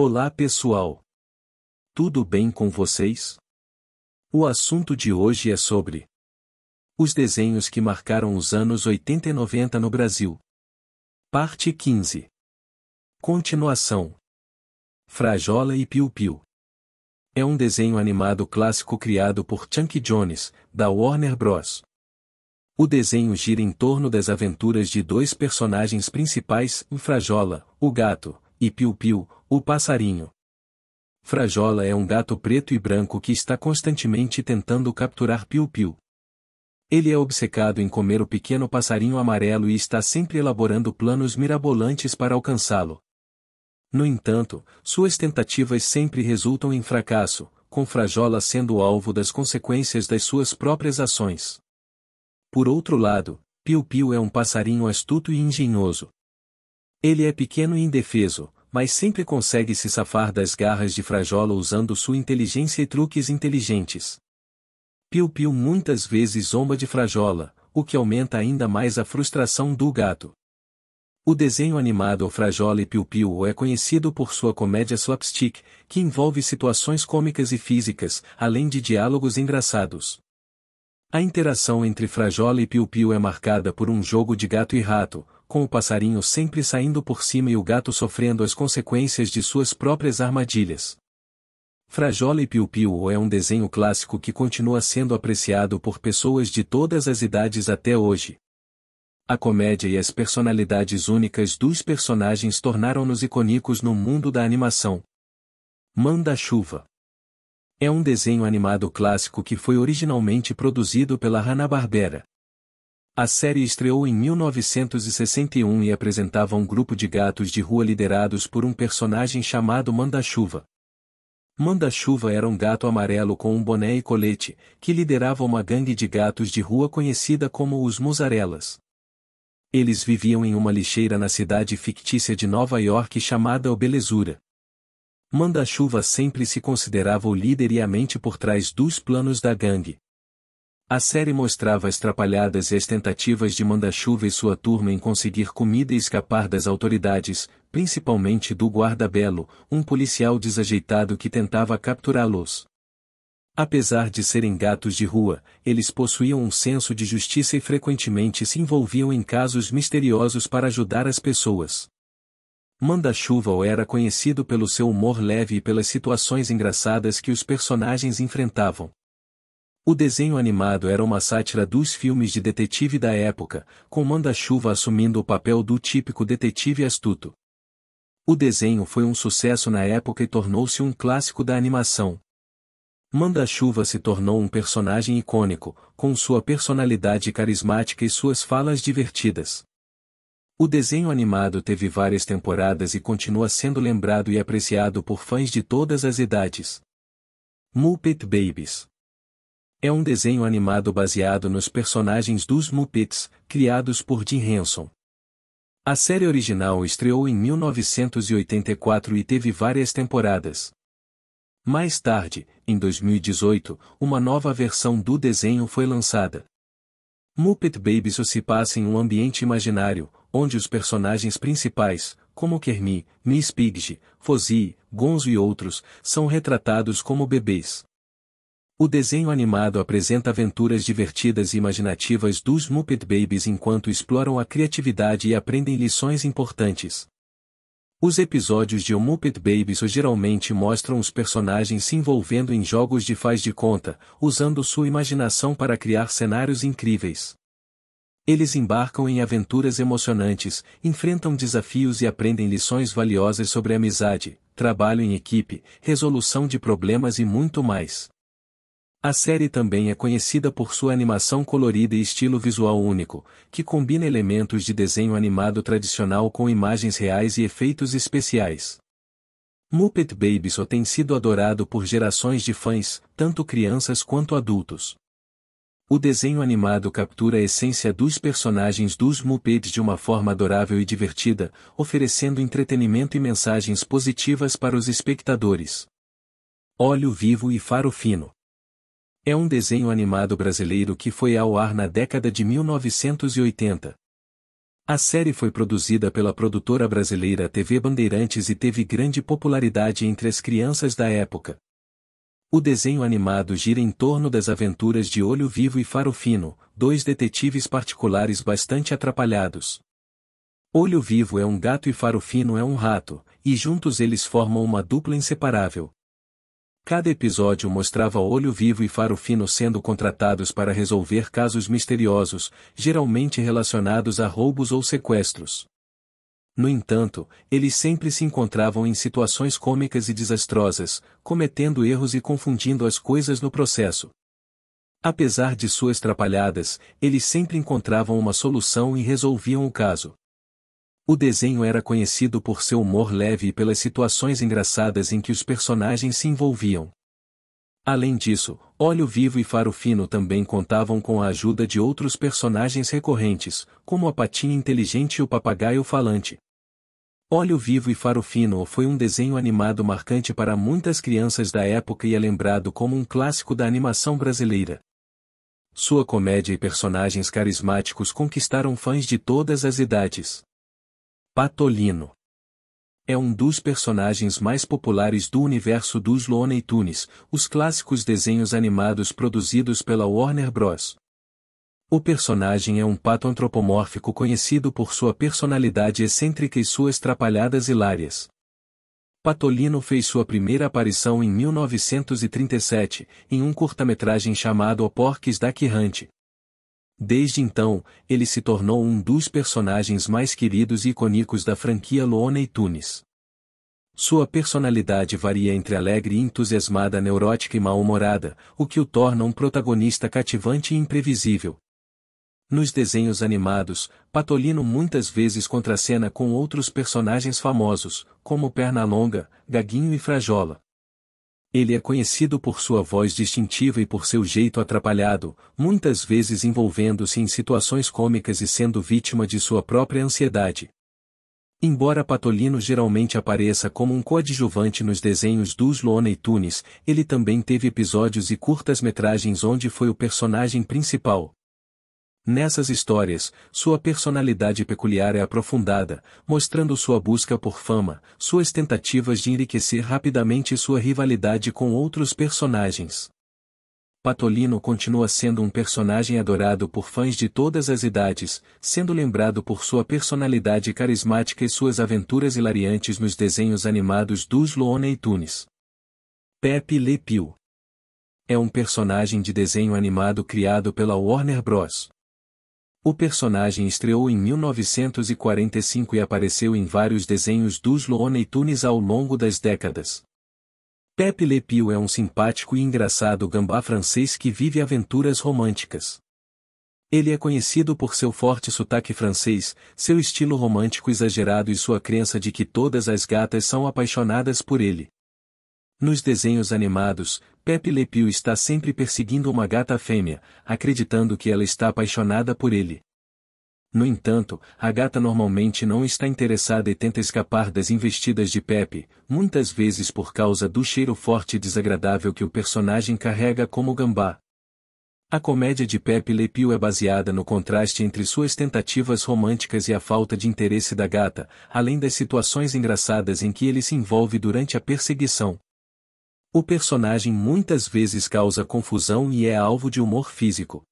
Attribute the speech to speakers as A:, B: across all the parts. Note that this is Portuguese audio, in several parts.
A: Olá pessoal! Tudo bem com vocês? O assunto de hoje é sobre os desenhos que marcaram os anos 80 e 90 no Brasil. Parte 15. Continuação. Frajola e Piu Piu. É um desenho animado clássico criado por Chunky Jones, da Warner Bros. O desenho gira em torno das aventuras de dois personagens principais, Frajola, o gato, e piu-piu, o passarinho. Frajola é um gato preto e branco que está constantemente tentando capturar piu-piu. Ele é obcecado em comer o pequeno passarinho amarelo e está sempre elaborando planos mirabolantes para alcançá-lo. No entanto, suas tentativas sempre resultam em fracasso, com Frajola sendo alvo das consequências das suas próprias ações. Por outro lado, Piu Piu é um passarinho astuto e engenhoso. Ele é pequeno e indefeso, mas sempre consegue se safar das garras de Frajola usando sua inteligência e truques inteligentes. Piu Piu muitas vezes zomba de Frajola, o que aumenta ainda mais a frustração do gato. O desenho animado Frajola e Piu Piu é conhecido por sua comédia slapstick, que envolve situações cômicas e físicas, além de diálogos engraçados. A interação entre Frajola e Piu Piu é marcada por um jogo de gato e rato, com o passarinho sempre saindo por cima e o gato sofrendo as consequências de suas próprias armadilhas. Frajola e Piu-Piu é um desenho clássico que continua sendo apreciado por pessoas de todas as idades até hoje. A comédia e as personalidades únicas dos personagens tornaram-nos icônicos no mundo da animação. Manda-chuva é um desenho animado clássico que foi originalmente produzido pela Hanna-Barbera. A série estreou em 1961 e apresentava um grupo de gatos de rua liderados por um personagem chamado Manda-Chuva. Manda-Chuva era um gato amarelo com um boné e colete, que liderava uma gangue de gatos de rua conhecida como os Musarelas. Eles viviam em uma lixeira na cidade fictícia de Nova York chamada Obelezura. Manda-Chuva sempre se considerava o líder e a mente por trás dos planos da gangue. A série mostrava as trapalhadas e as tentativas de Manda-Chuva e sua turma em conseguir comida e escapar das autoridades, principalmente do guarda-belo, um policial desajeitado que tentava capturá-los. Apesar de serem gatos de rua, eles possuíam um senso de justiça e frequentemente se envolviam em casos misteriosos para ajudar as pessoas. Manda-Chuva era conhecido pelo seu humor leve e pelas situações engraçadas que os personagens enfrentavam. O desenho animado era uma sátira dos filmes de detetive da época, com Manda-Chuva assumindo o papel do típico detetive astuto. O desenho foi um sucesso na época e tornou-se um clássico da animação. Manda-Chuva se tornou um personagem icônico, com sua personalidade carismática e suas falas divertidas. O desenho animado teve várias temporadas e continua sendo lembrado e apreciado por fãs de todas as idades. Muppet Babies é um desenho animado baseado nos personagens dos Muppets, criados por Jim Henson. A série original estreou em 1984 e teve várias temporadas. Mais tarde, em 2018, uma nova versão do desenho foi lançada. Muppet Baby se passa em um ambiente imaginário, onde os personagens principais, como Kermit, Miss Piggy, Fozzie, Gonzo e outros, são retratados como bebês. O desenho animado apresenta aventuras divertidas e imaginativas dos Muppet Babies enquanto exploram a criatividade e aprendem lições importantes. Os episódios de O Muppet Babies geralmente mostram os personagens se envolvendo em jogos de faz de conta, usando sua imaginação para criar cenários incríveis. Eles embarcam em aventuras emocionantes, enfrentam desafios e aprendem lições valiosas sobre amizade, trabalho em equipe, resolução de problemas e muito mais. A série também é conhecida por sua animação colorida e estilo visual único, que combina elementos de desenho animado tradicional com imagens reais e efeitos especiais. Muppet Baby só tem sido adorado por gerações de fãs, tanto crianças quanto adultos. O desenho animado captura a essência dos personagens dos Muppets de uma forma adorável e divertida, oferecendo entretenimento e mensagens positivas para os espectadores. Óleo vivo e faro fino. É um desenho animado brasileiro que foi ao ar na década de 1980. A série foi produzida pela produtora brasileira TV Bandeirantes e teve grande popularidade entre as crianças da época. O desenho animado gira em torno das aventuras de Olho Vivo e Faro Fino, dois detetives particulares bastante atrapalhados. Olho Vivo é um gato e Faro Fino é um rato, e juntos eles formam uma dupla inseparável. Cada episódio mostrava olho vivo e faro fino sendo contratados para resolver casos misteriosos, geralmente relacionados a roubos ou sequestros. No entanto, eles sempre se encontravam em situações cômicas e desastrosas, cometendo erros e confundindo as coisas no processo. Apesar de suas trapalhadas, eles sempre encontravam uma solução e resolviam o caso. O desenho era conhecido por seu humor leve e pelas situações engraçadas em que os personagens se envolviam. Além disso, Óleo Vivo e Faro Fino também contavam com a ajuda de outros personagens recorrentes, como a Patinha Inteligente e o Papagaio Falante. Óleo Vivo e Faro Fino foi um desenho animado marcante para muitas crianças da época e é lembrado como um clássico da animação brasileira. Sua comédia e personagens carismáticos conquistaram fãs de todas as idades. Patolino. É um dos personagens mais populares do universo dos Looney Tunes, os clássicos desenhos animados produzidos pela Warner Bros. O personagem é um pato antropomórfico conhecido por sua personalidade excêntrica e suas trapalhadas hilárias. Patolino fez sua primeira aparição em 1937, em um curta-metragem chamado O Porques da Quirrante, Desde então, ele se tornou um dos personagens mais queridos e icônicos da franquia Looney Tunes. Sua personalidade varia entre alegre e entusiasmada, neurótica e mal-humorada, o que o torna um protagonista cativante e imprevisível. Nos desenhos animados, Patolino muitas vezes contracena com outros personagens famosos, como Pernalonga, Gaguinho e Frajola. Ele é conhecido por sua voz distintiva e por seu jeito atrapalhado, muitas vezes envolvendo-se em situações cômicas e sendo vítima de sua própria ansiedade. Embora Patolino geralmente apareça como um coadjuvante nos desenhos dos Lona e ele também teve episódios e curtas-metragens onde foi o personagem principal, Nessas histórias, sua personalidade peculiar é aprofundada, mostrando sua busca por fama, suas tentativas de enriquecer rapidamente sua rivalidade com outros personagens. Patolino continua sendo um personagem adorado por fãs de todas as idades, sendo lembrado por sua personalidade carismática e suas aventuras hilariantes nos desenhos animados dos Looney Tunes. Pepe Le Pew é um personagem de desenho animado criado pela Warner Bros o personagem estreou em 1945 e apareceu em vários desenhos dos Looney Tunes ao longo das décadas. Pepe Le Pew é um simpático e engraçado gambá francês que vive aventuras românticas. Ele é conhecido por seu forte sotaque francês, seu estilo romântico exagerado e sua crença de que todas as gatas são apaixonadas por ele. Nos desenhos animados, Pepe Le Pew está sempre perseguindo uma gata fêmea, acreditando que ela está apaixonada por ele. No entanto, a gata normalmente não está interessada e tenta escapar das investidas de Pepe, muitas vezes por causa do cheiro forte e desagradável que o personagem carrega como gambá. A comédia de Pepe Le Pew é baseada no contraste entre suas tentativas românticas e a falta de interesse da gata, além das situações engraçadas em que ele se envolve durante a perseguição. O personagem muitas vezes causa confusão e é alvo de humor físico.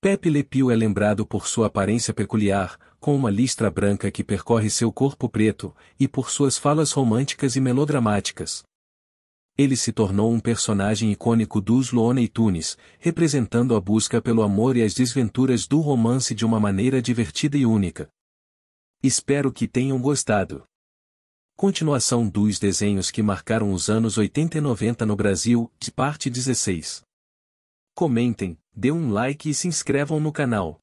A: Pepe Le Pew é lembrado por sua aparência peculiar, com uma listra branca que percorre seu corpo preto, e por suas falas românticas e melodramáticas. Ele se tornou um personagem icônico dos Looney Tunes, representando a busca pelo amor e as desventuras do romance de uma maneira divertida e única. Espero que tenham gostado. Continuação dos desenhos que marcaram os anos 80 e 90 no Brasil, de parte 16. Comentem, dê um like e se inscrevam no canal.